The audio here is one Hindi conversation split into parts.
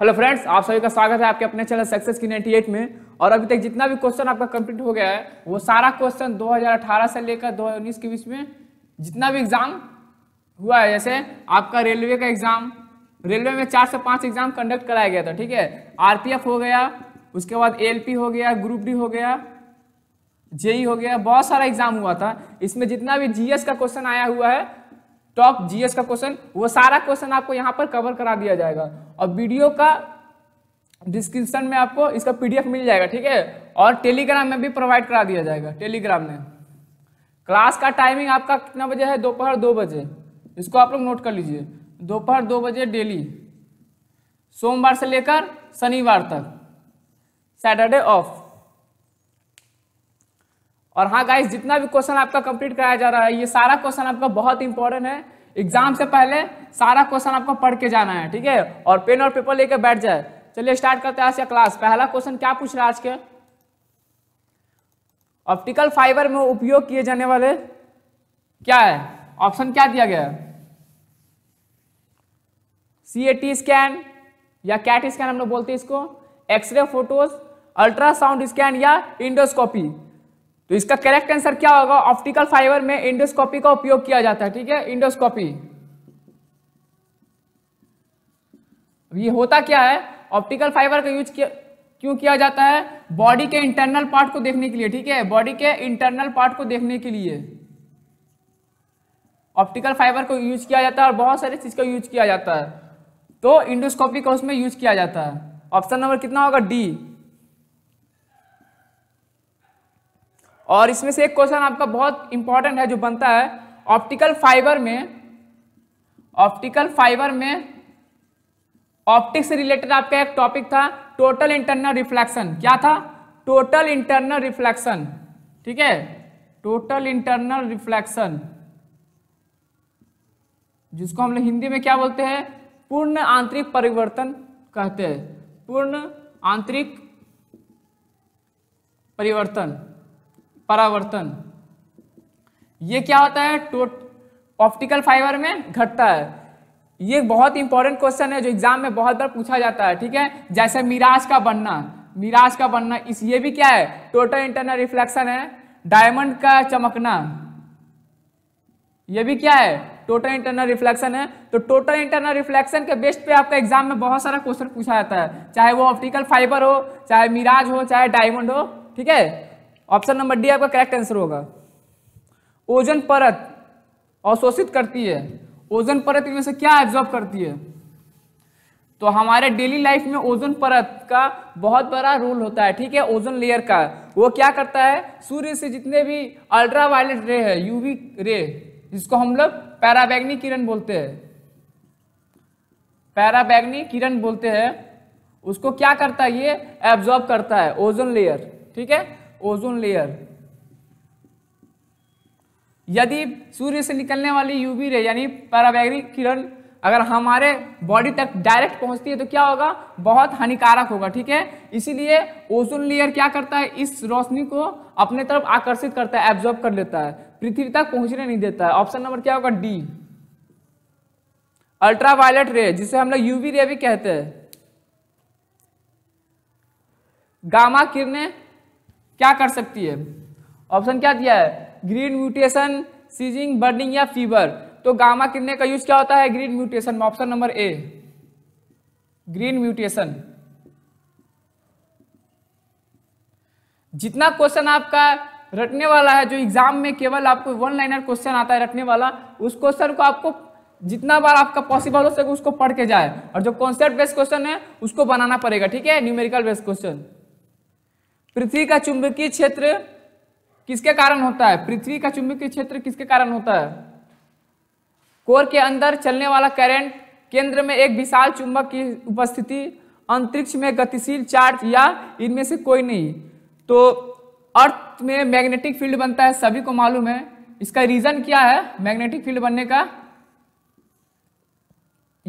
हेलो फ्रेंड्स आप सभी का स्वागत है आपके अपने चैनल सक्सेस की एट में और अभी तक जितना भी क्वेश्चन आपका कंप्लीट हो गया है वो सारा क्वेश्चन 2018 से लेकर 2019 के बीच में जितना भी एग्जाम हुआ है जैसे आपका रेलवे का एग्जाम रेलवे में चार से पाँच एग्जाम कंडक्ट कराया गया था ठीक है आरपीएफ हो गया उसके बाद ए हो गया ग्रुप डी हो गया जेई e हो गया बहुत सारा एग्जाम हुआ था इसमें जितना भी जीएस का क्वेश्चन आया हुआ है टॉप जीएस का क्वेश्चन वो सारा क्वेश्चन आपको यहाँ पर कवर करा दिया जाएगा और वीडियो का डिस्क्रिप्शन में आपको इसका पीडीएफ मिल जाएगा ठीक है और टेलीग्राम में भी प्रोवाइड करा दिया जाएगा टेलीग्राम में क्लास का टाइमिंग आपका कितना बजे है दोपहर दो बजे इसको आप लोग नोट कर लीजिए दोपहर दो बजे डेली सोमवार से लेकर शनिवार तक सैटरडे ऑफ और हाँ गाइस जितना भी क्वेश्चन आपका कंप्लीट कराया जा रहा है ये सारा क्वेश्चन आपका बहुत इंपॉर्टेंट है एग्जाम से पहले सारा क्वेश्चन आपको पढ़ के जाना है ठीक है और पेन और पेपर लेकर बैठ जाए चलिए स्टार्ट करते हैं आज का क्लास पहला क्वेश्चन क्या पूछ रहा है आज के ऑप्टिकल फाइबर में उपयोग किए जाने वाले क्या है ऑप्शन क्या दिया गया सी ए टी स्कैन या कैट स्कैन हम लोग बोलते हैं इसको एक्सरे फोटोज अल्ट्रासाउंड स्कैन या इंडोस्कोपी तो इसका करेक्ट आंसर क्या होगा ऑप्टिकल फाइबर में इंडोस्कोपी का उपयोग किया जाता है ठीक है इंडोस्कोपी ये होता क्या है ऑप्टिकल फाइबर का यूज किया क्यों किया जाता है बॉडी के इंटरनल पार्ट को देखने के लिए ठीक है बॉडी के इंटरनल पार्ट को देखने के लिए ऑप्टिकल फाइबर को यूज किया जाता है और बहुत सारी चीज का यूज किया जाता है तो इंडोस्कोपी का उसमें यूज किया जाता है ऑप्शन नंबर कितना होगा डी और इसमें से एक क्वेश्चन आपका बहुत इंपॉर्टेंट है जो बनता है ऑप्टिकल फाइबर में ऑप्टिकल फाइबर में ऑप्टिक्स से रिलेटेड आपका एक टॉपिक था टोटल इंटरनल रिफ्लेक्शन क्या था टोटल इंटरनल रिफ्लेक्शन ठीक है टोटल इंटरनल रिफ्लेक्शन जिसको हम लोग हिंदी में क्या बोलते हैं पूर्ण आंतरिक परिवर्तन कहते हैं पूर्ण आंतरिक परिवर्तन परावर्तन ये क्या होता है ऑप्टिकल फाइबर में घटता है ये बहुत इंपॉर्टेंट क्वेश्चन है जो एग्जाम में बहुत बार पूछा जाता है ठीक है जैसे मिराज का बनना मिराज का बनना इस ये भी क्या है टोटल इंटरनल रिफ्लेक्शन है डायमंड का चमकना ये भी क्या है टोटल इंटरनल रिफ्लेक्शन है तो टोटल इंटरनल रिफ्लेक्शन के बेस्ट पे आपका एग्जाम में बहुत सारा क्वेश्चन पूछा जाता है चाहे वो ऑप्टिकल फाइबर हो चाहे मिराज हो चाहे डायमंड हो ठीक है ऑप्शन नंबर डी आपका करेक्ट आंसर होगा ओजन परत अवशोषित करती है ओजन परत इनमें से क्या एब्जॉर्ब करती है तो हमारे डेली लाइफ में ओजोन परत का बहुत बड़ा रोल होता है ठीक है ओजोन लेयर का वो क्या करता है सूर्य से जितने भी अल्ट्रा वायलेट रे है यूवी रे जिसको हम लोग पैराबैग्नी किरण बोलते हैं पैराबैग्नी किरण बोलते हैं उसको क्या करता है ये एब्जॉर्ब करता है ओजोन लेयर ठीक है ओजोन लेयर यदि सूर्य से निकलने वाली यूवी रे यानी पैराबैगरिक किरण अगर हमारे बॉडी तक डायरेक्ट पहुंचती है तो क्या होगा बहुत हानिकारक होगा ठीक है इसीलिए ओजोन लेयर क्या करता है इस रोशनी को अपने तरफ आकर्षित करता है एब्जॉर्ब कर लेता है पृथ्वी तक पहुंचने नहीं देता है ऑप्शन नंबर क्या होगा डी अल्ट्रावायलेट रे जिसे हम लोग यूवी रे भी कहते हैं गामा किरणें क्या कर सकती है ऑप्शन क्या दिया है ग्रीन म्यूटेशन सीजिंग बर्निंग या फीवर तो गामा किरने का यूज क्या होता है ग्रीन म्यूटेशन में option number A green mutation जितना क्वेश्चन आपका रटने वाला है जो एग्जाम में केवल आपको वन लाइनर क्वेश्चन आता है रटने वाला उस क्वेश्चन को आपको जितना बार आपका पॉसिबल हो सके उसको पढ़ के जाए और जो कॉन्सेप्ट बेस्ड क्वेश्चन है उसको बनाना पड़ेगा ठीक है न्यूमेरिकल बेस्ड क्वेश्चन पृथ्वी का चुंबकीय क्षेत्र किसके कारण होता है पृथ्वी का चुंबकीय क्षेत्र किसके कारण होता है कोर के अंदर चलने वाला करंट केंद्र में एक विशाल चुंबक की उपस्थिति अंतरिक्ष में गतिशील चार्ज या इनमें से कोई नहीं तो अर्थ में मैग्नेटिक फील्ड बनता है सभी को मालूम है इसका रीजन क्या है मैग्नेटिक फील्ड बनने का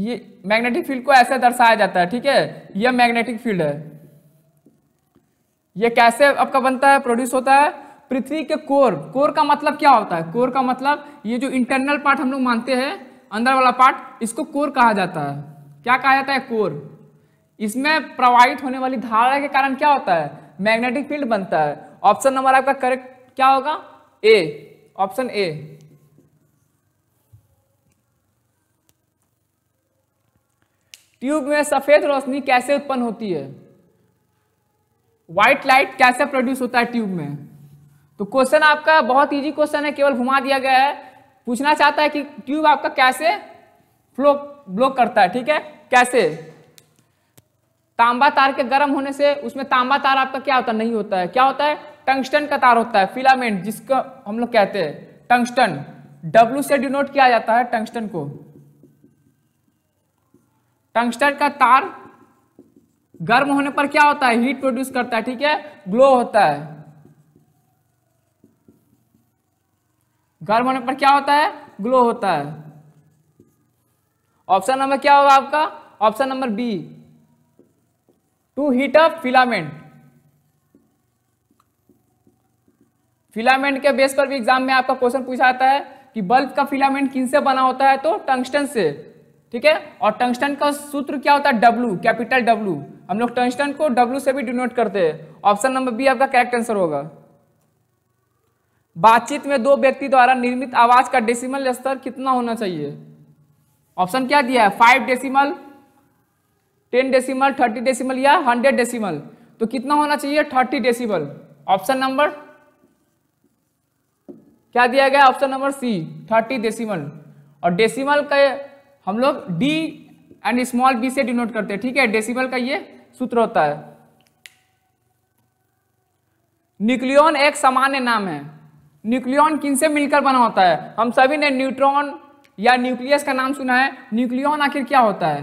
ये मैग्नेटिक फील्ड को ऐसे दर्शाया जाता है ठीक है यह मैग्नेटिक फील्ड है ये कैसे आपका बनता है प्रोड्यूस होता है पृथ्वी के कोर कोर का मतलब क्या होता है कोर का मतलब ये जो इंटरनल पार्ट हम लोग मानते हैं अंदर वाला पार्ट इसको कोर कहा जाता है क्या कहा जाता है कोर इसमें प्रवाहित होने वाली धारा के कारण क्या होता है मैग्नेटिक फील्ड बनता है ऑप्शन नंबर आपका करेक्ट क्या होगा ए ऑप्शन ए ट्यूब में सफेद रोशनी कैसे उत्पन्न होती है व्हाइट लाइट कैसे प्रोड्यूस होता है ट्यूब में तो क्वेश्चन आपका बहुत इजी क्वेश्चन है केवल घुमा दिया गया है पूछना चाहता है कि ट्यूब आपका कैसे फ्लो ब्लो करता है ठीक है कैसे तांबा तार के गर्म होने से उसमें तांबा तार आपका क्या होता है नहीं होता है क्या होता है टंगस्टन का तार होता है फिलामेंट जिसको हम लोग कहते हैं टंगस्टन डब्ल्यू से डिनोट किया जाता है टंगस्टन को टंगस्टन का तार गर्म होने पर क्या होता है हीट प्रोड्यूस करता है ठीक है ग्लो होता है गर्म होने पर क्या होता है ग्लो होता है ऑप्शन नंबर क्या होगा आपका option number B to heat up filament filament के बेस पर भी एग्जाम में आपका क्वेश्चन पूछा जाता है कि बल्ब का फिलामेंट किन से बना होता है तो टंगस्टन से ठीक है और टंगस्टन का सूत्र क्या होता है डब्लू कैपिटल डब्लू हम लोग टंगस्टन को W से भी डिनोट करते हैं ऑप्शन नंबर बी आपका करेक्ट आंसर होगा बातचीत में दो व्यक्ति द्वारा निर्मित आवाज का डेसिमल स्तर कितना होना चाहिए ऑप्शन क्या दिया है five decimal ten decimal thirty decimal या हंड्रेड डेसिमल तो कितना होना चाहिए थर्टी डेसिमल ऑप्शन नंबर क्या दिया गया option number C thirty decimal और डेसिमल का हम लोग डी एंड स्मॉल बी से डिनोट करते हैं ठीक है डेसिमल का ये सूत्र होता है न्यूक्लियन एक सामान्य नाम है न्यूक्लियन किनसे मिलकर बना होता है हम सभी ने न्यूट्रॉन या न्यूक्लियस का नाम सुना है न्यूक्लियन आखिर क्या होता है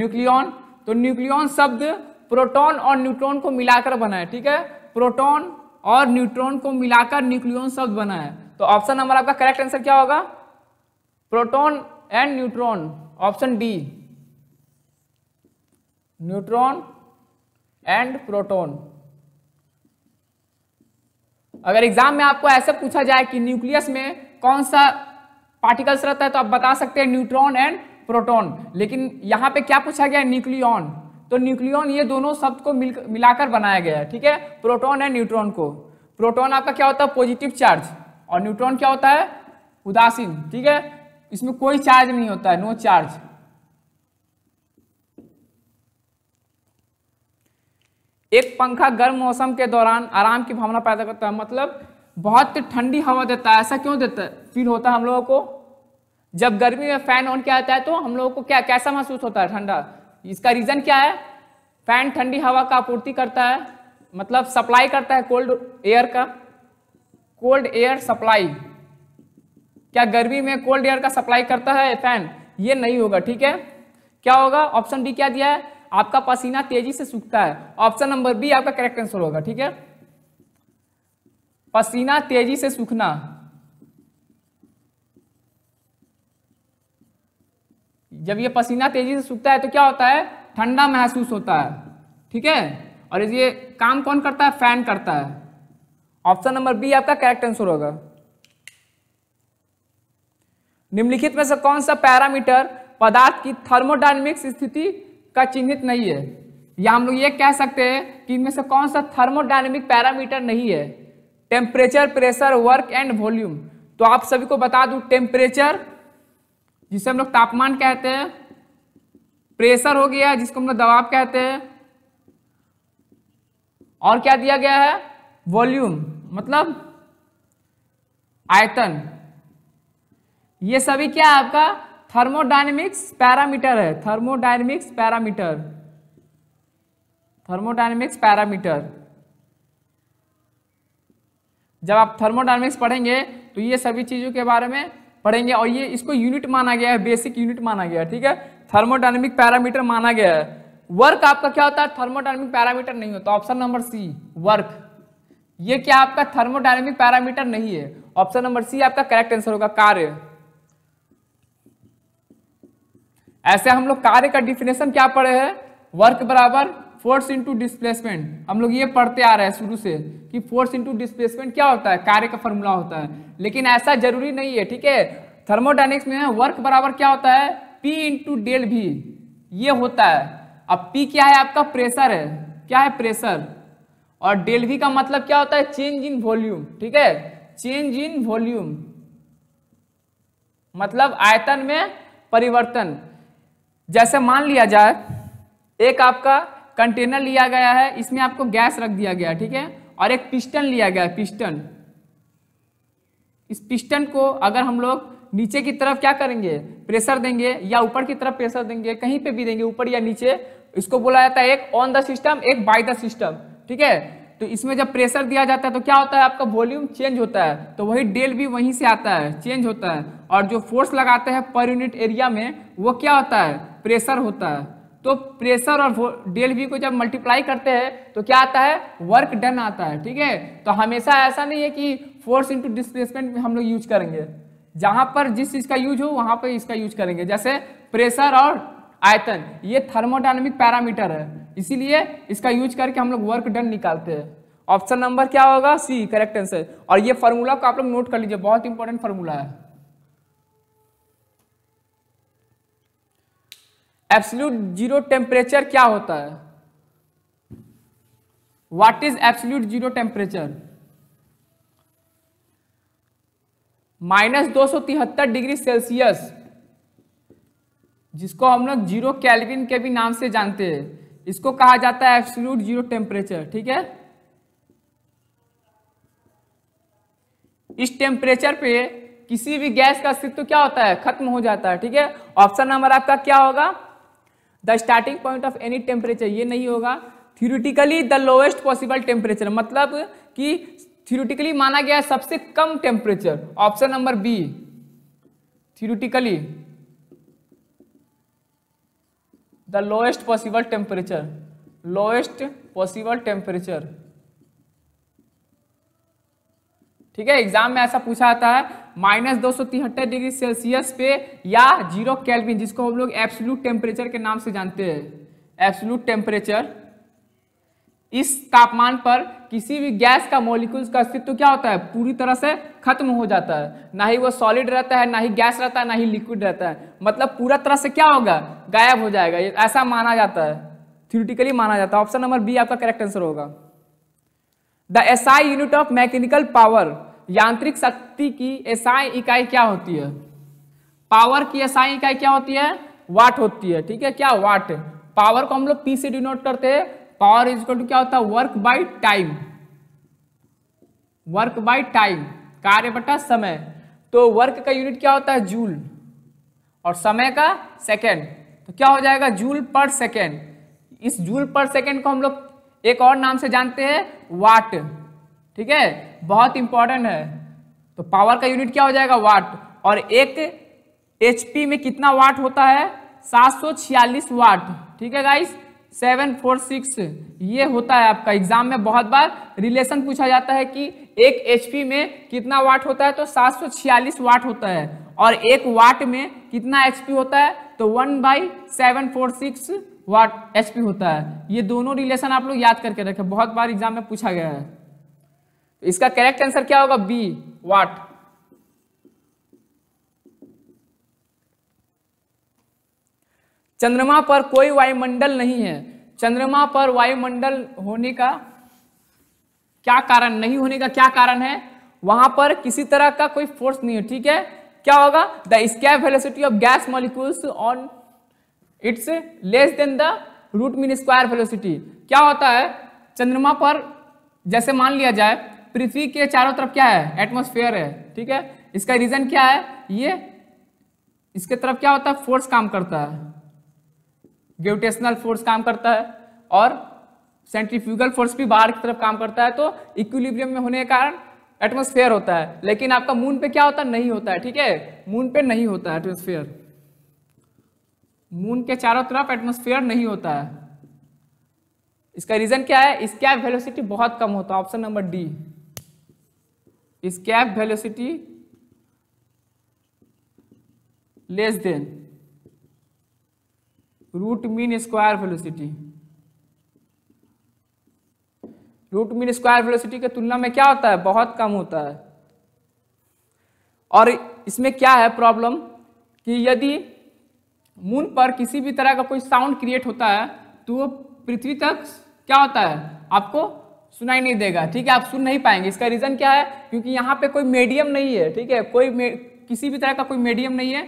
न्यूक्लियन तो न्यूक्लियन शब्द प्रोटॉन और न्यूट्रॉन को मिलाकर बना है ठीक है प्रोटॉन और न्यूट्रॉन को मिलाकर न्यूक्लियन शब्द बना है तो ऑप्शन नंबर आपका करेक्ट आंसर क्या होगा proton and neutron option D neutron and proton अगर एग्जाम में आपको ऐसा पूछा जाए कि न्यूक्लियस में कौन सा पार्टिकल्स रहता है तो आप बता सकते हैं न्यूट्रॉन एंड प्रोटॉन लेकिन यहां पे क्या पूछा गया न्यूक्लियॉन तो न्यूक्लियॉन ये दोनों शब्द को मिल मिलाकर बनाया गया है ठीक है प्रोटॉन एंड न्यूट्रॉन को प्रोटॉन आपका क्या होता है पॉजिटिव चार्ज और न्यूट्रॉन क्या होता है उदासीन ठीक है इसमें कोई चार्ज नहीं होता है नो चार्ज एक पंखा गर्म मौसम के दौरान आराम की भावना पैदा करता है मतलब बहुत ठंडी हवा देता है ऐसा क्यों देता है फील होता है हम लोगों को जब गर्मी में फैन ऑन किया जाता है तो हम लोगों को क्या कैसा महसूस होता है ठंडा इसका रीज़न क्या है फैन ठंडी हवा का आपूर्ति करता है मतलब सप्लाई करता है कोल्ड एयर का कोल्ड एयर सप्लाई क्या गर्मी में कोल्ड एयर का सप्लाई करता है फैन ये नहीं होगा ठीक है क्या होगा ऑप्शन डी क्या दिया है आपका पसीना तेजी से सूखता है ऑप्शन नंबर बी आपका करेक्ट आंसर होगा ठीक है पसीना तेजी से सूखना जब ये पसीना तेजी से सूखता है तो क्या होता है ठंडा महसूस होता है ठीक है और ये काम कौन करता है फैन करता है ऑप्शन नंबर बी आपका करेक्ट आंसर होगा निम्नलिखित में से कौन सा पैरामीटर पदार्थ की थर्मोडायनेमिक्स स्थिति का चिन्हित नहीं है या हम लोग ये कह सकते हैं कि इनमें से कौन सा थर्मोडाइनमिक पैरामीटर नहीं है temperature pressure work and volume तो आप सभी को बता दूं टेम्परेचर जिसे हम लोग तापमान कहते हैं प्रेशर हो गया जिसको हम लोग दबाव कहते हैं और क्या दिया गया है वॉल्यूम मतलब आयतन ये सभी क्या है आपका थर्मोडाइनमिक्स पैरामीटर है थर्मोडाइनमिक्स पैरामीटर थर्मोडाइनमिक्स पैरामीटर जब आप थर्मोडाइनमिक्स पढ़ेंगे तो ये सभी चीज़ों के बारे में पढ़ेंगे और ये इसको यूनिट माना गया है बेसिक यूनिट माना गया है ठीक है थर्मोडाइनमिक पैरामीटर माना गया है वर्क आपका क्या होता है थर्मोडाइनमिक पैरामीटर नहीं होता ऑप्शन नंबर सी वर्क ये क्या आपका थर्मोडाइनमिक पैरामीटर नहीं है ऑप्शन नंबर सी आपका करेक्ट आंसर होगा कार्य ऐसे हम लोग कार्य का डिफिनेशन क्या पढ़े हैं वर्क बराबर फोर्स इंटू डिस्प्लेसमेंट हम लोग ये पढ़ते आ रहे हैं शुरू से कि फोर्स इंटू डिस्प्लेसमेंट क्या होता है कार्य का फॉर्मूला होता है लेकिन ऐसा जरूरी नहीं है ठीक है थर्मोडाइनिक्स में वर्क बराबर क्या होता है पी इंटू डेल भी ये होता है अब पी क्या है आपका प्रेशर है क्या है प्रेशर और डेल भी का मतलब क्या होता है चेंज इन वॉल्यूम ठीक है चेंज इन वॉल्यूम मतलब आयतन में परिवर्तन जैसे मान लिया जाए एक आपका कंटेनर लिया गया है इसमें आपको गैस रख दिया गया ठीक है और एक पिस्टन लिया गया है पिस्टन इस पिस्टन को अगर हम लोग नीचे की तरफ क्या करेंगे प्रेशर देंगे या ऊपर की तरफ प्रेशर देंगे कहीं पे भी देंगे ऊपर या नीचे इसको बोला जाता है एक ऑन द सिस्टम एक बाय द सिस्टम ठीक है तो इसमें जब प्रेशर दिया जाता है तो क्या होता है आपका वॉल्यूम चेंज होता है तो वही डेल भी वहीं से आता है चेंज होता है और जो फोर्स लगाते हैं पर यूनिट एरिया में वो क्या होता है प्रेशर होता है तो प्रेशर और डेल वी को जब मल्टीप्लाई करते हैं तो क्या आता है वर्क डन आता है ठीक है तो हमेशा ऐसा नहीं है कि फोर्स इंटू डिस्प्लेसमेंट हम लोग यूज करेंगे जहां पर जिस चीज का यूज हो वहां पर इसका यूज करेंगे जैसे प्रेशर और आयतन ये थर्मोडाइनमिक पैरामीटर है इसीलिए इसका यूज करके हम लोग वर्क डन निकालते हैं ऑप्शन नंबर क्या होगा सी करेक्ट आंसर और ये फॉर्मूला को आप लोग नोट कर लीजिए बहुत इंपॉर्टेंट फॉर्मूला है एब्सोल्यूट जीरो टेम्परेचर क्या होता है what is absolute zero temperature minus दो सौ तिहत्तर डिग्री सेल्सियस जिसको हम लोग जीरो कैलविन के भी नाम से जानते हैं इसको कहा जाता है एब्सोल्यूट जीरो टेम्परेचर ठीक है इस टेम्परेचर पे किसी भी गैस का अस्तित्व क्या होता है खत्म हो जाता है ठीक है ऑप्शन नंबर आपका क्या होगा the starting point of any temperature ये नहीं होगा theoretically the lowest possible temperature मतलब कि थ्योरिटिकली माना गया सबसे कम temperature option number B theoretically the lowest possible temperature lowest possible temperature ठीक है एग्जाम में ऐसा पूछा जाता है माइनस दो डिग्री सेल्सियस पे या जीरो कैलविन जिसको हम लोग एब्सोल्यूट टेम्परेचर के नाम से जानते हैं एब्सोल्यूट टेम्परेचर इस तापमान पर किसी भी गैस का मोलिक्यूल्स का अस्तित्व क्या होता है पूरी तरह से खत्म हो जाता है ना ही वो सॉलिड रहता है ना ही गैस रहता है ना ही लिक्विड रहता है मतलब पूरा तरह से क्या होगा गायब हो जाएगा ऐसा माना जाता है थियोटिकली माना जाता है ऑप्शन नंबर बी आपका करेक्ट आंसर होगा the SI unit of mechanical power यांत्रिक शक्ति की एसआई इकाई क्या होती है पावर की एसआई इकाई क्या होती है वाट होती है ठीक है क्या वाट पावर को हम लोग पी से डिनोट करते हैं पावर इज टू क्या होता है work by time work by time कार्य बटा समय तो वर्क का यूनिट क्या होता है जूल और समय का सेकेंड तो क्या हो जाएगा जूल पर सेकेंड इस जूल पर सेकेंड को हम लोग एक और नाम से जानते हैं वाट ठीक है बहुत इंपॉर्टेंट है तो पावर का यूनिट क्या हो जाएगा वाट और एक एचपी में कितना वाट होता है छियालीस वाट ठीक है गाइस 746 ये होता है आपका एग्जाम में बहुत बार रिलेशन पूछा जाता है कि एक एचपी में कितना वाट होता है तो छियालीस वाट होता है और एक वाट में कितना एचपी होता है तो one by seven four six watt HP होता है ये दोनों रिलेशन आप लोग याद करके रखें बहुत बार एग्जाम में पूछा गया है तो इसका करेक्ट आंसर क्या होगा बी वाट चंद्रमा पर कोई वायुमंडल नहीं है चंद्रमा पर वायुमंडल होने का क्या कारण नहीं होने का क्या कारण है वहां पर किसी तरह का कोई फोर्स नहीं है ठीक है क्या होगा the escape velocity of gas molecules on it's less than the root mean square velocity क्या होता है चंद्रमा पर जैसे मान लिया जाए पृथ्वी के चारों तरफ क्या है एटमोस्फेयर है ठीक है इसका रीजन क्या है ये इसके तरफ क्या होता है फोर्स काम करता है ग्रेविटेशनल फोर्स काम करता है और सेंट्रीफ्यूगल फोर्स भी बाहर की तरफ काम करता है तो इक्विलिब्रियम में होने के कारण एटमोस्फेयर होता है लेकिन आपका मून पे क्या होता है नहीं होता है ठीक है मून पे नहीं होता है एटमोस्फेयर मून के चारों तरफ एटमोस्फेयर नहीं होता है इसका रीजन क्या है इसका वेलोसिटी बहुत कम होता है option number D escape velocity less than root mean square velocity root mean square velocity के तुलना में क्या होता है बहुत कम होता है और इसमें क्या है प्रॉब्लम कि यदि मून पर किसी भी तरह का कोई साउंड क्रिएट होता है तो वो पृथ्वी तक क्या होता है आपको सुनाई नहीं देगा ठीक है आप सुन नहीं पाएंगे इसका रीज़न क्या है क्योंकि यहाँ पे कोई मीडियम नहीं है ठीक है कोई किसी भी तरह का कोई मीडियम नहीं है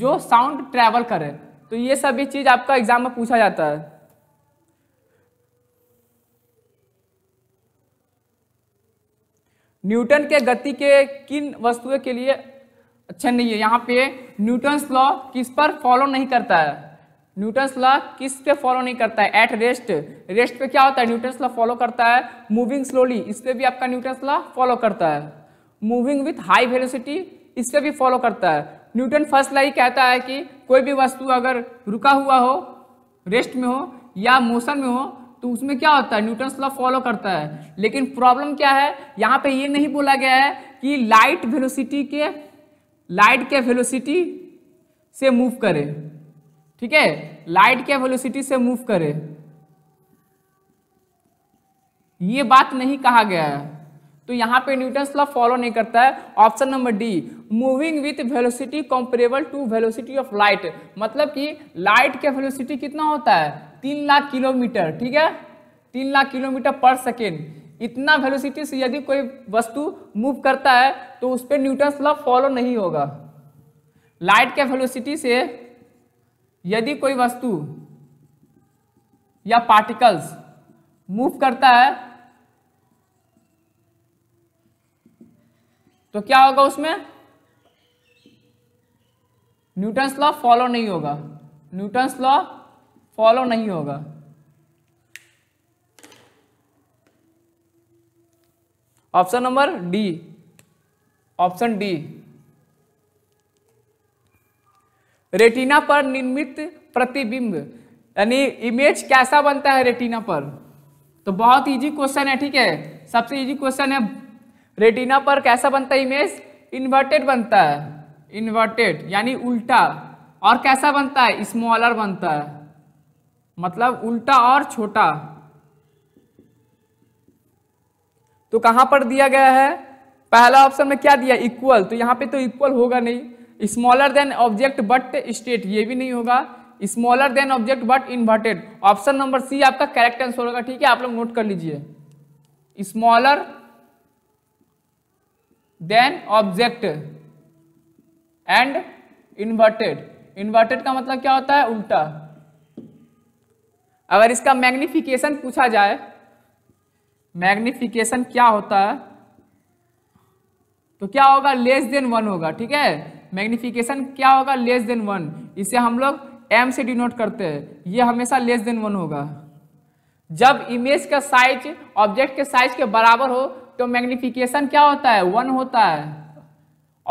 जो साउंड ट्रैवल करे तो ये सभी चीज़ आपका एग्जाम में पूछा जाता है न्यूटन के गति के किन वस्तुओं के लिए अच्छा नहीं है यहाँ पे न्यूटन्स लॉ किस पर फॉलो नहीं करता है न्यूटन्स लॉ किस पे फॉलो नहीं करता है एट रेस्ट रेस्ट पे क्या होता है न्यूटन्स लॉ फॉलो करता है मूविंग स्लोली इस पे भी आपका न्यूटन्स लॉ फॉलो करता है मूविंग विथ हाई वेलोसिटी इस पे भी फॉलो करता है न्यूटन फर्स्ट लॉ कहता है कि कोई भी वस्तु अगर रुका हुआ हो रेस्ट में हो या मोशन में हो तो उसमें क्या होता है न्यूटन्स लॉ फॉलो करता है लेकिन प्रॉब्लम क्या है यहाँ पे ये नहीं बोला गया है कि लाइट वेलोसिटी के लाइट के वेलोसिटी से मूव करें ठीक है लाइट क्या वेलोसिटी से मूव करे ये बात नहीं कहा गया है तो यहां पे न्यूटन्स लॉ फॉलो नहीं करता है option number D moving with velocity comparable to velocity of light मतलब कि लाइट के वेलोसिटी कितना होता है तीन लाख किलोमीटर ठीक है तीन लाख किलोमीटर पर सेकेंड इतना वेलोसिटी से यदि कोई वस्तु मूव करता है तो उस पर न्यूटन्स लॉ फॉलो नहीं होगा लाइट के वेलोसिटी से यदि कोई वस्तु या पार्टिकल्स मूव करता है तो क्या होगा उसमें न्यूटन्स लॉ फॉलो नहीं होगा न्यूटन्स लॉ फॉलो नहीं होगा option number D option D retina पर निर्मित प्रतिबिंब यानी इमेज कैसा बनता है रेटिना पर तो बहुत इजी क्वेश्चन है ठीक है सबसे इजी क्वेश्चन है रेटिना पर कैसा बनता है इमेज इन्वर्टेड बनता है इन्वर्टेड यानी उल्टा और कैसा बनता है स्मॉलर बनता है मतलब उल्टा और छोटा तो कहां पर दिया गया है पहला ऑप्शन में क्या दिया इक्वल तो यहां पे तो इक्वल होगा नहीं smaller than object but straight ये भी नहीं होगा smaller than object but inverted option number C आपका करेक्ट आंसर होगा ठीक है आप लोग नोट कर लीजिए smaller than object and inverted inverted का मतलब क्या होता है उल्टा अगर इसका मैग्निफिकेशन पूछा जाए मैग्निफिकेशन क्या होता है तो क्या होगा लेस देन वन होगा ठीक है मैग्निफिकेशन क्या होगा लेस देन वन इसे हम लोग एम से डिनोट करते हैं ये हमेशा लेस देन वन होगा जब इमेज का साइज ऑब्जेक्ट के साइज के बराबर हो तो मैग्निफिकेशन क्या होता है वन होता है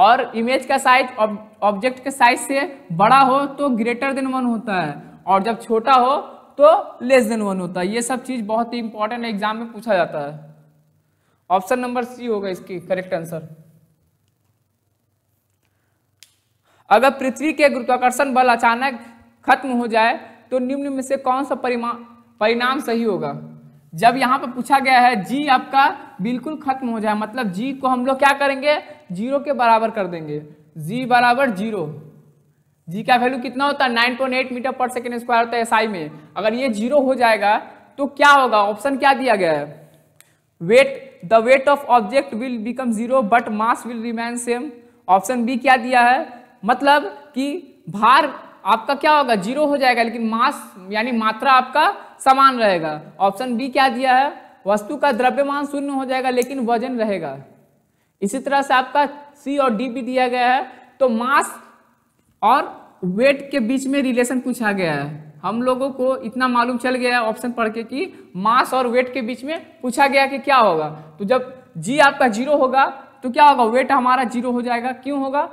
और इमेज का साइज ऑब्जेक्ट के साइज से बड़ा हो तो ग्रेटर देन वन होता है और जब छोटा हो तो लेस देन वन होता है ये सब चीज़ बहुत ही इंपॉर्टेंट एग्जाम में पूछा जाता है ऑप्शन नंबर सी होगा इसकी करेक्ट आंसर अगर पृथ्वी के गुरुत्वाकर्षण बल अचानक खत्म हो जाए तो निम्न में से कौन सा परिणाम परिणाम सही होगा जब यहाँ पर पूछा गया है जी आपका बिल्कुल खत्म हो जाए मतलब जी को हम लोग क्या करेंगे जीरो के बराबर कर देंगे जी बराबर जीरो जी का वैल्यू कितना होता है नाइन पॉइंट एट मीटर पर सेकेंड स्क्वायर होता है एसआई में अगर ये जीरो हो जाएगा तो क्या होगा ऑप्शन क्या दिया गया है weight the weight of object will become zero but mass will remain same option B क्या दिया है मतलब कि भार आपका क्या होगा जीरो हो जाएगा लेकिन मास यानी मात्रा आपका समान रहेगा ऑप्शन बी क्या दिया है वस्तु का द्रव्यमान शून्य हो जाएगा लेकिन वजन रहेगा इसी तरह से आपका सी और डी भी दिया गया है तो मास और वेट के बीच में रिलेशन पूछा गया है हम लोगों को इतना मालूम चल गया है ऑप्शन पढ़ के कि मास और वेट के बीच में पूछा गया कि क्या होगा तो जब जी आपका जीरो होगा तो क्या होगा वेट हमारा जीरो हो जाएगा क्यों होगा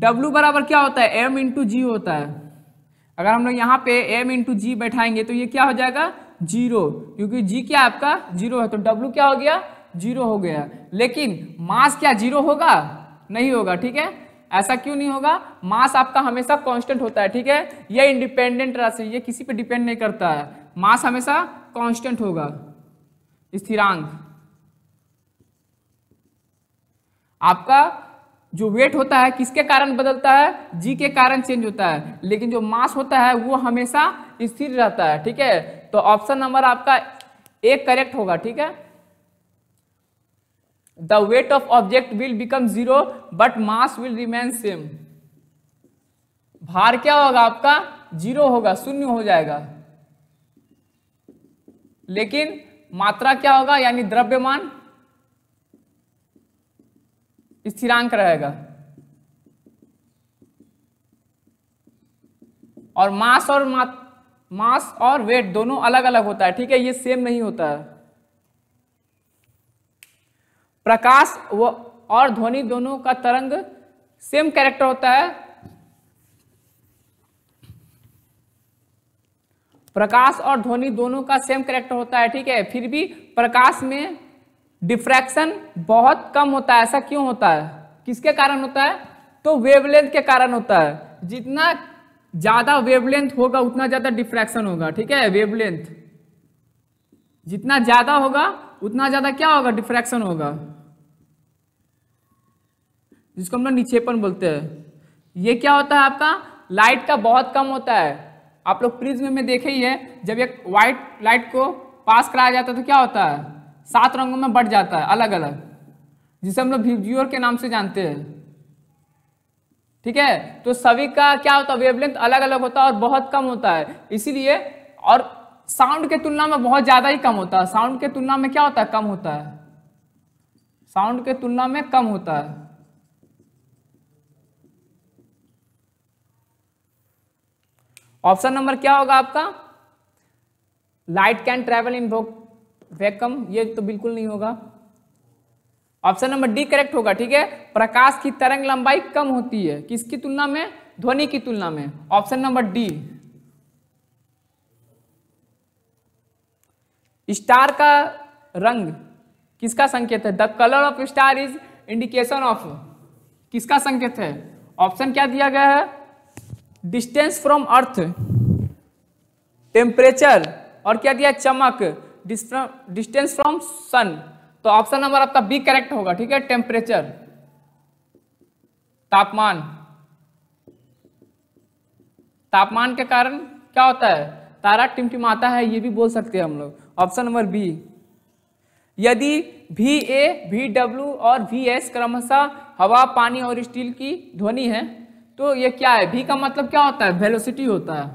W बराबर क्या होता है m इंटू जी होता है अगर हम लोग यहाँ पे m इंटू जी बैठाएंगे तो ये क्या हो जाएगा जीरो क्योंकि जी क्या आपका जीरो है तो W क्या हो गया जीरो हो गया लेकिन मास क्या जीरो होगा नहीं होगा ठीक है ऐसा क्यों नहीं होगा मास आपका हमेशा कांस्टेंट होता है ठीक है ये इंडिपेंडेंट राशि ये किसी पे डिपेंड नहीं करता है मास हमेशा कांस्टेंट होगा स्थिरांक आपका जो वेट होता है किसके कारण बदलता है जी के कारण चेंज होता है लेकिन जो मास होता है वो हमेशा स्थिर रहता है ठीक है तो ऑप्शन नंबर आपका एक करेक्ट होगा ठीक है the weight of object will become zero but mass will remain same भार क्या होगा आपका जीरो होगा शून्य हो जाएगा लेकिन मात्रा क्या होगा यानी द्रव्यमान स्थिरांक रहेगा और मास और मा, मास और वेट दोनों अलग अलग होता है ठीक है ये सेम नहीं होता है प्रकाश व और ध्वनि दोनों का तरंग सेम कैरेक्टर होता है प्रकाश और ध्वनि दोनों का सेम कैरेक्टर होता है ठीक है फिर भी प्रकाश में डिफ्रैक्शन बहुत कम होता है ऐसा क्यों होता है किसके कारण होता है तो वेवलेंथ के कारण होता है जितना ज़्यादा वेवलेंथ होगा उतना ज़्यादा डिफ्रैक्शन होगा ठीक है वेवलेंथ जितना ज़्यादा होगा उतना ज़्यादा क्या होगा डिफ्रैक्शन होगा जिसको हम लोग निक्षेपण बोलते हैं ये क्या होता है आपका लाइट का बहुत कम होता है आप लोग प्रिज्म में देखे ही है जब एक वाइट लाइट को पास कराया जाता है तो क्या होता है सात रंगों में बढ़ जाता है अलग अलग जिसे हम लोग भिजियोर के नाम से जानते हैं ठीक है तो सभी का क्या होता है वेवलेंथ अलग अलग होता है और बहुत कम होता है इसीलिए और साउंड के तुलना में बहुत ज़्यादा ही कम होता है साउंड के तुलना में क्या होता है कम होता है साउंड के तुलना में कम होता है ऑप्शन नंबर क्या होगा आपका light can travel in vacuum ये तो बिल्कुल नहीं होगा ऑप्शन नंबर डी करेक्ट होगा ठीक है प्रकाश की तरंग लंबाई कम होती है किसकी तुलना में ध्वनि की तुलना में ऑप्शन नंबर डी स्टार का रंग किसका संकेत है the colour of star is indication of किसका संकेत है ऑप्शन क्या दिया गया है डिस्टेंस फ्रॉम अर्थ टेम्परेचर और क्या दिया चमक डिस्टेंस फ्रॉम सन तो ऑप्शन नंबर आपका बी करेक्ट होगा ठीक है टेम्परेचर तापमान तापमान के कारण क्या होता है तारा टिमटिमाता है ये भी बोल सकते हैं हम लोग ऑप्शन नंबर बी यदि भी ए भी डब्ल्यू और वी एस क्रमशः हवा पानी और स्टील की ध्वनि है तो ये क्या है भी का मतलब क्या होता है वेलोसिटी होता है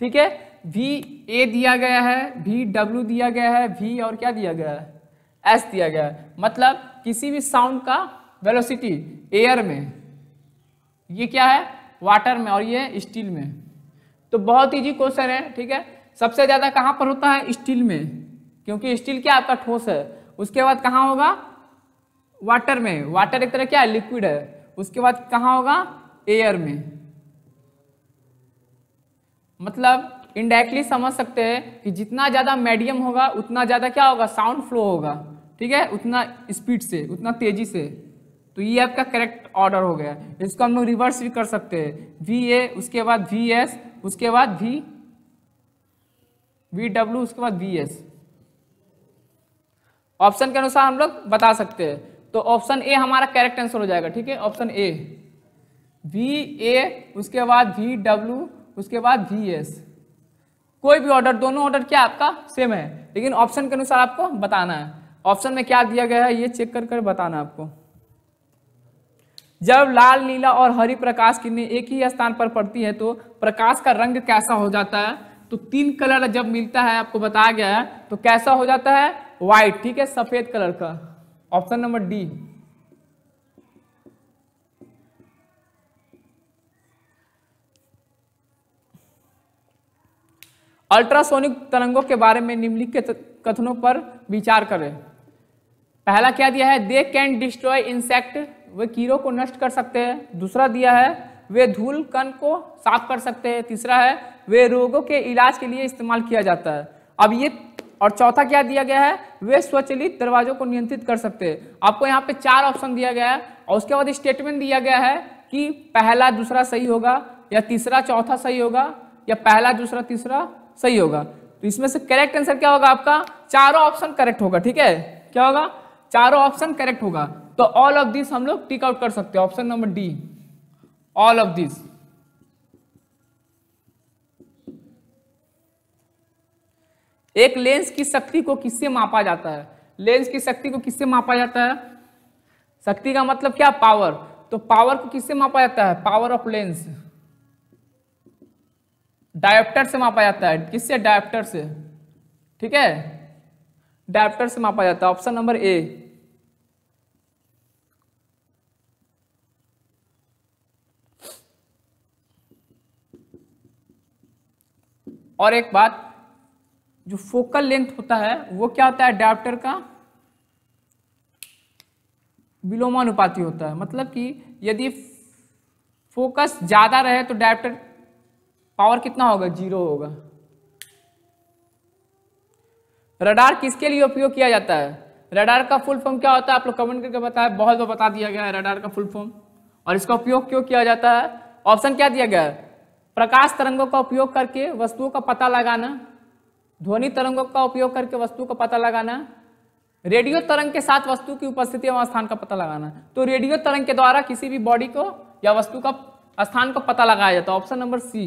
ठीक है वी ए दिया गया है वी डब्ल्यू दिया गया है वी और क्या दिया गया है एस दिया गया है मतलब किसी भी साउंड का वेलोसिटी एयर में ये क्या है वाटर में और ये स्टील में तो बहुत ईजी क्वेश्चन है ठीक है सबसे ज़्यादा कहाँ पर होता है स्टील में क्योंकि स्टील क्या आपका ठोस है उसके बाद कहाँ होगा वाटर में वाटर एक तरह क्या है लिक्विड है उसके बाद कहाँ होगा एयर में मतलब इनडायरेक्टली समझ सकते हैं कि जितना ज़्यादा मीडियम होगा उतना ज़्यादा क्या होगा साउंड फ्लो होगा ठीक है उतना स्पीड से उतना तेजी से तो ये आपका करेक्ट ऑर्डर हो गया इसको हम लोग रिवर्स भी कर सकते हैं वी ए उसके बाद वी एस उसके बाद वी वी डब्ल्यू उसके बाद वी एस ऑप्शन के अनुसार हम लोग बता सकते हैं तो ऑप्शन ए हमारा करेक्ट आंसर हो जाएगा ठीक है ऑप्शन ए वी ए उसके बाद वी डब्ल्यू उसके बाद वी एस कोई भी ऑर्डर दोनों ऑर्डर क्या आपका सेम है लेकिन ऑप्शन के अनुसार आपको बताना है ऑप्शन में क्या दिया गया है ये चेक कर कर बताना आपको जब लाल नीला और हरी प्रकाश किरणें एक ही स्थान पर पड़ती है तो प्रकाश का रंग कैसा हो जाता है तो तीन कलर जब मिलता है आपको बताया गया है तो कैसा हो जाता है व्हाइट ठीक है सफेद कलर का ऑप्शन नंबर डी अल्ट्रासोनिक तरंगों के बारे में निम्नलिखित कथनों पर विचार करें पहला क्या दिया है दे कैन डिस्ट्रॉय इंसेक्ट वे कीड़ों को नष्ट कर सकते हैं दूसरा दिया है वे धूल कण को साफ कर सकते हैं तीसरा है वे रोगों के इलाज के लिए इस्तेमाल किया जाता है अब ये और चौथा क्या दिया गया है वे स्वचलित दरवाजों को नियंत्रित कर सकते हैं आपको यहाँ पे चार ऑप्शन दिया गया है और उसके बाद स्टेटमेंट दिया गया है कि पहला दूसरा सही होगा या तीसरा चौथा सही होगा या पहला दूसरा तीसरा सही होगा तो इसमें से करेक्ट आंसर क्या होगा आपका चारों ऑप्शन करेक्ट होगा ठीक है क्या होगा चारों ऑप्शन करेक्ट होगा तो ऑल ऑफ दिस हम लोग टिक आउट कर सकते हैं option number D all of this एक लेंस की शक्ति को किससे मापा जाता है लेंस की शक्ति को किससे मापा जाता है शक्ति का मतलब क्या पावर तो पावर को किससे मापा जाता है पावर ऑफ लेंस डायप्टर से मापा जाता है किससे डायप्टर से ठीक है डायप्टर से मापा जाता है ऑप्शन नंबर ए और एक बात जो फोकल लेंथ होता है वो क्या होता है डायप्टर का विलोमानुपाती होता है मतलब कि यदि फोकस ज़्यादा रहे तो डायप्टर पावर कितना होगा जीरो होगा रडार किसके लिए उपयोग किया जाता है रडार का फुल फॉर्म क्या होता है आप लोग कमेंट करके बताएं बहुत बार बता दिया गया है रडार का फुल फॉर्म और इसका उपयोग क्यों किया जाता है ऑप्शन क्या दिया गया है प्रकाश तरंगों का उपयोग करके वस्तुओं का पता लगाना ध्वनि तरंगों का उपयोग करके वस्तु का पता लगाना रेडियो तरंग के साथ वस्तु की उपस्थिति एवं स्थान का पता लगाना तो रेडियो तरंग के द्वारा किसी भी बॉडी को या वस्तु का स्थान का पता लगाया जाता है ऑप्शन नंबर सी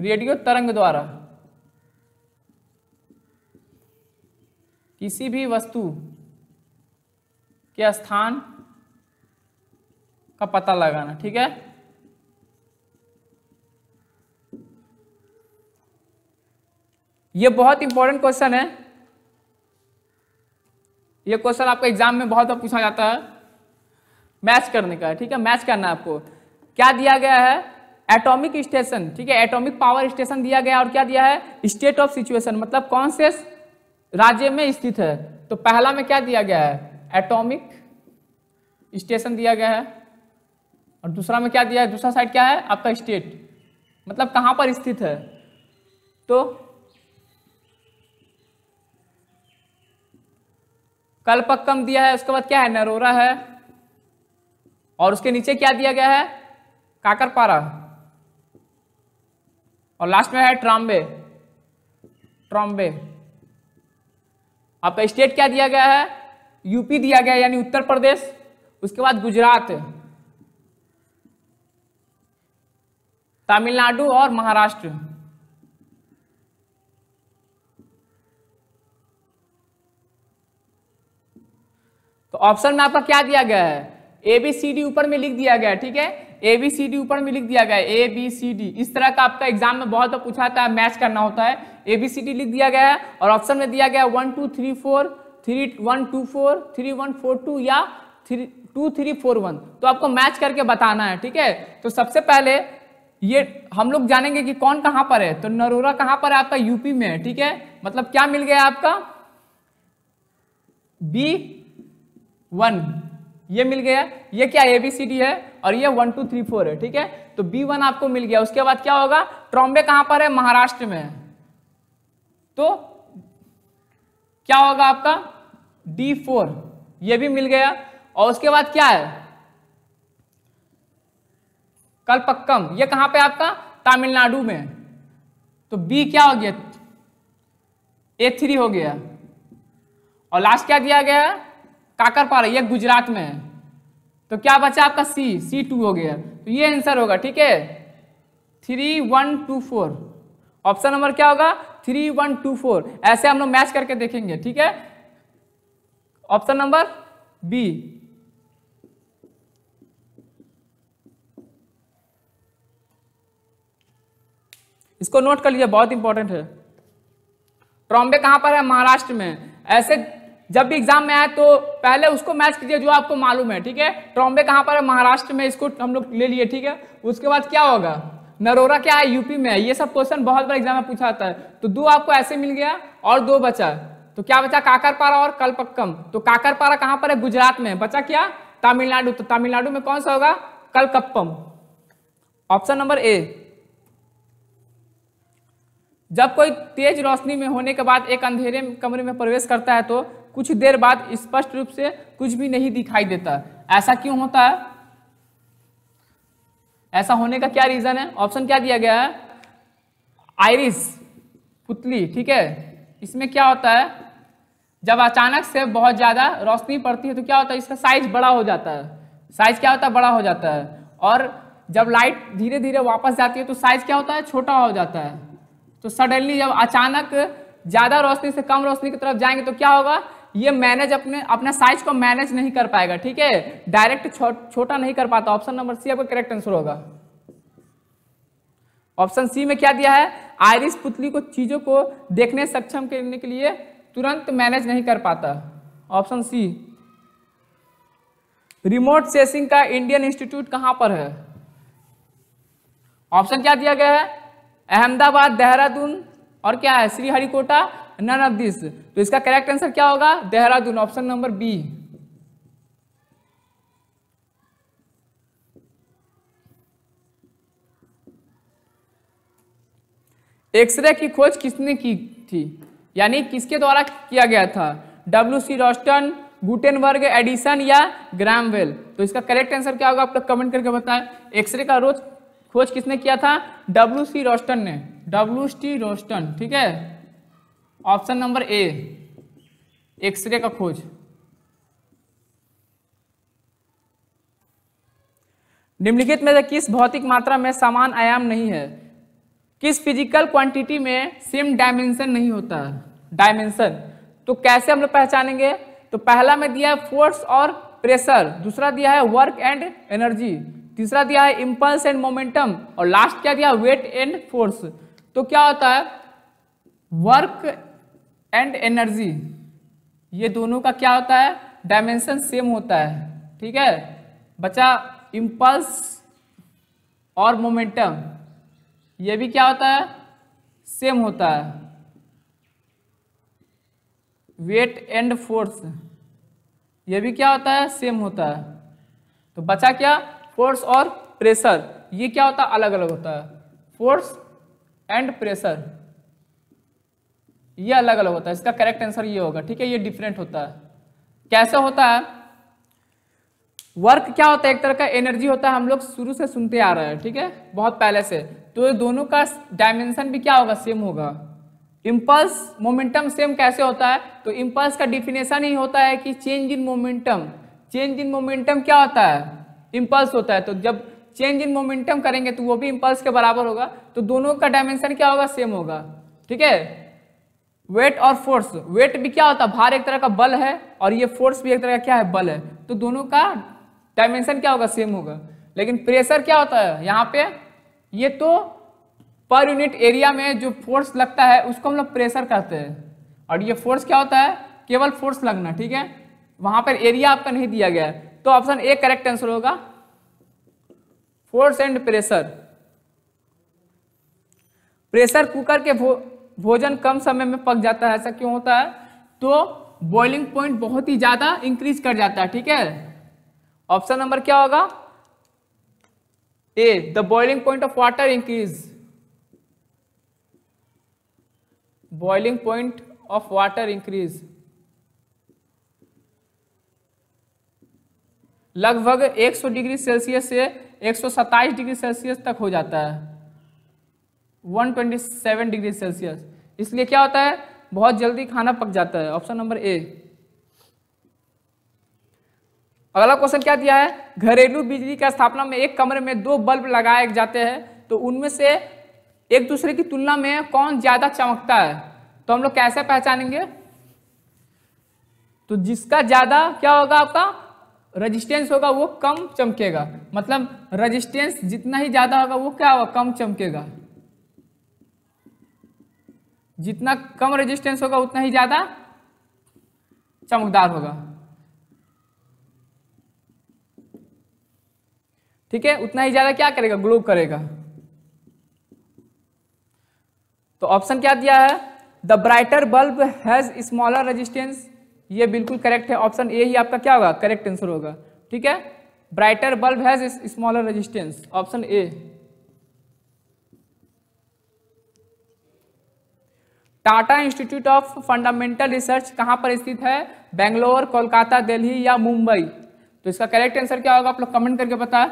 रेडियो तरंग द्वारा किसी भी वस्तु के स्थान का पता लगाना ठीक है यह बहुत इंपॉर्टेंट क्वेश्चन है यह क्वेश्चन आपको एग्जाम में बहुत बार पूछा जाता है मैच करने का ठीक है मैच करना है आपको क्या दिया गया है एटॉमिक स्टेशन ठीक है एटॉमिक पावर स्टेशन दिया गया और क्या दिया है स्टेट ऑफ सिचुएशन मतलब कौन से राज्य में स्थित है तो पहला में क्या दिया गया है एटॉमिक स्टेशन दिया गया है और दूसरा में क्या दिया है दूसरा साइड क्या है आपका स्टेट मतलब कहां पर स्थित है तो कलपक्कम दिया है उसके बाद क्या है नरोरा है और उसके नीचे क्या दिया गया है काकरपारा और लास्ट में है ट्रॉम्बे ट्रॉम्बे आपका स्टेट क्या दिया गया है यूपी दिया गया यानी उत्तर प्रदेश उसके बाद गुजरात तमिलनाडु और महाराष्ट्र तो ऑप्शन में आपका क्या दिया गया है ए बी सी डी ऊपर में लिख दिया गया है ठीक है ए बी सी डी ऊपर में लिख दिया गया है ए बी सी डी इस तरह का आपका एग्जाम में बहुत पूछा था मैच करना होता है ए बी सी डी लिख दिया गया है और ऑप्शन में दिया गया है one two three four three one two four three one four two या three two three four one तो आपको मैच करके बताना है ठीक है तो सबसे पहले ये हम लोग जानेंगे कि कौन कहाँ पर है तो नरोरा कहाँ पर है आपका यूपी में है ठीक है मतलब क्या मिल गया आपका बी वन ये मिल गया ये क्या ए बी सी डी है और ये वन टू थ्री फोर है ठीक है तो बी वन आपको मिल गया उसके बाद क्या होगा ट्रॉम्बे कहां पर है महाराष्ट्र में तो क्या होगा आपका डी फोर यह भी मिल गया और उसके बाद क्या है कलपक्कम ये कहां पे आपका तमिलनाडु में तो बी क्या हो गया ए थ्री हो गया और लास्ट क्या दिया गया है काकरपारा ये गुजरात में है तो क्या बचा आपका सी सी टू हो गया तो ये आंसर होगा ठीक है three one two four option number क्या होगा थ्री वन टू फोर ऐसे हम लोग मैच करके देखेंगे ठीक है ऑप्शन नंबर बी इसको नोट कर लीजिए बहुत इंपॉर्टेंट है ट्रॉम्बे कहां पर है महाराष्ट्र में ऐसे जब भी एग्जाम में आए तो पहले उसको मैच कीजिए जो आपको मालूम है ठीक है ट्रॉम्बे कहाँ पर है महाराष्ट्र में इसको हम लोग ले लिए ठीक है उसके बाद क्या होगा नरोरा क्या है यूपी में है ये सब क्वेश्चन बहुत बार एग्जाम में पूछा जाता है तो दो आपको ऐसे मिल गया और दो बचा तो क्या बचा काकरपारा और कलपक्कम तो काकरपारा कहाँ पर है गुजरात में बचा क्या तमिलनाडु तो तमिलनाडु में कौन सा होगा कलकप्पम ऑप्शन नंबर ए जब कोई तेज रोशनी में होने के बाद एक अंधेरे कमरे में प्रवेश करता है तो कुछ देर बाद स्पष्ट रूप से कुछ भी नहीं दिखाई देता ऐसा क्यों होता है ऐसा होने का क्या रीजन है ऑप्शन क्या दिया गया है आयरिस पुतली ठीक है इसमें क्या होता है जब अचानक से बहुत ज़्यादा रोशनी पड़ती है तो क्या होता है इसका साइज बड़ा हो जाता है साइज क्या होता है बड़ा हो जाता है और जब लाइट धीरे धीरे वापस जाती है तो साइज क्या होता है छोटा हो जाता है तो सडनली जब अचानक ज़्यादा रोशनी से कम रोशनी की तरफ जाएंगे तो क्या होगा ये मैनेज अपने अपना साइज को मैनेज नहीं कर पाएगा ठीक है डायरेक्ट छो, छोटा नहीं कर पाता ऑप्शन नंबर सी आपका करेक्ट आंसर होगा ऑप्शन सी में क्या दिया है आयरिश पुतली को चीजों को देखने सक्षम करने के लिए तुरंत मैनेज नहीं कर पाता ऑप्शन सी रिमोट सेसिंग का इंडियन इंस्टीट्यूट कहां पर है ऑप्शन क्या दिया गया है अहमदाबाद देहरादून और क्या है श्रीहरिकोटा नन ऑफ दिस तो इसका करेक्ट आंसर क्या होगा Dehradun option number B X ray की खोज किसने की थी यानी किसके द्वारा किया गया था W C Roentgen Gutenberg Edison या ग्रामवेल तो इसका करेक्ट आंसर क्या होगा आप लोग कमेंट करके बताएं एक्सरे का रोज खोज किसने किया था डब्ल्यू सी रोस्टन ने डब्ल्यू सी रोस्टन ठीक है ऑप्शन नंबर ए एक्सरे का खोज निम्नलिखित में से किस भौतिक मात्रा में समान आयाम नहीं है किस फिजिकल क्वांटिटी में सेम डायमेंशन नहीं होता है डायमेंशन तो कैसे हम लोग पहचानेंगे तो पहला में दिया है फोर्स और प्रेशर दूसरा दिया है वर्क एंड एनर्जी तीसरा दिया है इम्पल्स एंड मोमेंटम और लास्ट क्या दिया वेट एंड फोर्स तो क्या होता है वर्क एंड एनर्जी ये दोनों का क्या होता है डायमेंशन सेम होता है ठीक है बचा इम्पल्स और मोमेंटम ये भी क्या होता है सेम होता है वेट एंड फोर्स ये भी क्या होता है सेम होता है तो बचा क्या फोर्स और प्रेशर ये क्या होता है अलग अलग होता है फोर्स एंड प्रेशर ये अलग अलग होता है इसका करेक्ट आंसर ये होगा ठीक है ये डिफरेंट होता है कैसा होता है वर्क क्या होता है एक तरह का एनर्जी होता है हम लोग शुरू से सुनते आ रहे हैं ठीक है बहुत पहले से तो ये दोनों का डायमेंशन भी क्या होगा सेम होगा इम्पल्स मोमेंटम सेम कैसे होता है तो इम्पल्स का डिफिनेशन ही होता है कि change in momentum change in momentum क्या होता है इम्पल्स होता है तो जब चेंज इन मोमेंटम करेंगे तो वो भी इम्पल्स के बराबर होगा तो दोनों का डायमेंशन क्या होगा सेम होगा ठीक है वेट और फोर्स वेट भी क्या होता है भार एक तरह का बल है और ये फोर्स भी एक तरह का क्या है बल है तो दोनों का डायमेंशन क्या होगा सेम होगा लेकिन प्रेशर क्या होता है यहाँ पे ये तो पर यूनिट एरिया में जो फोर्स लगता है उसको हम लोग प्रेशर कहते हैं और ये फोर्स क्या होता है केवल फोर्स लगना ठीक है वहां पर एरिया आपका नहीं दिया गया है तो ऑप्शन ए करेक्ट आंसर होगा force and pressure pressure cooker के भोजन कम समय में पक जाता है ऐसा क्यों होता है तो बॉइलिंग पॉइंट बहुत ही ज्यादा इंक्रीज कर जाता है ठीक है ऑप्शन नंबर क्या होगा A the boiling point of water increase boiling point of water increase लगभग 100 डिग्री सेल्सियस से एक डिग्री सेल्सियस तक हो जाता है 127 डिग्री सेल्सियस इसलिए क्या होता है बहुत जल्दी खाना पक जाता है ऑप्शन नंबर ए अगला क्वेश्चन क्या दिया है घरेलू बिजली का स्थापना में एक कमरे में दो बल्ब लगाए जाते हैं तो उनमें से एक दूसरे की तुलना में कौन ज्यादा चमकता है तो हम लोग कैसे पहचानेंगे तो जिसका ज्यादा क्या होगा आपका रेजिस्टेंस होगा वो कम चमकेगा मतलब रेजिस्टेंस जितना ही ज्यादा होगा वो क्या होगा कम चमकेगा जितना कम रेजिस्टेंस होगा उतना ही ज़्यादा चमकदार होगा ठीक है उतना ही ज़्यादा क्या करेगा ग्लो करेगा तो ऑप्शन क्या दिया है the brighter bulb has smaller resistance ये बिल्कुल करेक्ट है ऑप्शन ए ही आपका क्या होगा करेक्ट आंसर होगा ठीक है brighter bulb has smaller resistance option A Tata institute of fundamental research कहाँ पर स्थित है बेंगलोर कोलकाता दिल्ली या मुंबई तो इसका करेक्ट आंसर क्या होगा आप लोग कमेंट करके बताए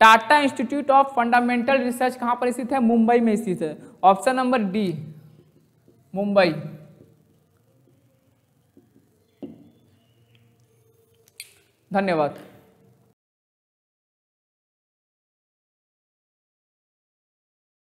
Tata institute of fundamental research कहाँ पर स्थित है मुंबई में स्थित है ऑप्शन नंबर डी मुंबई धन्यवाद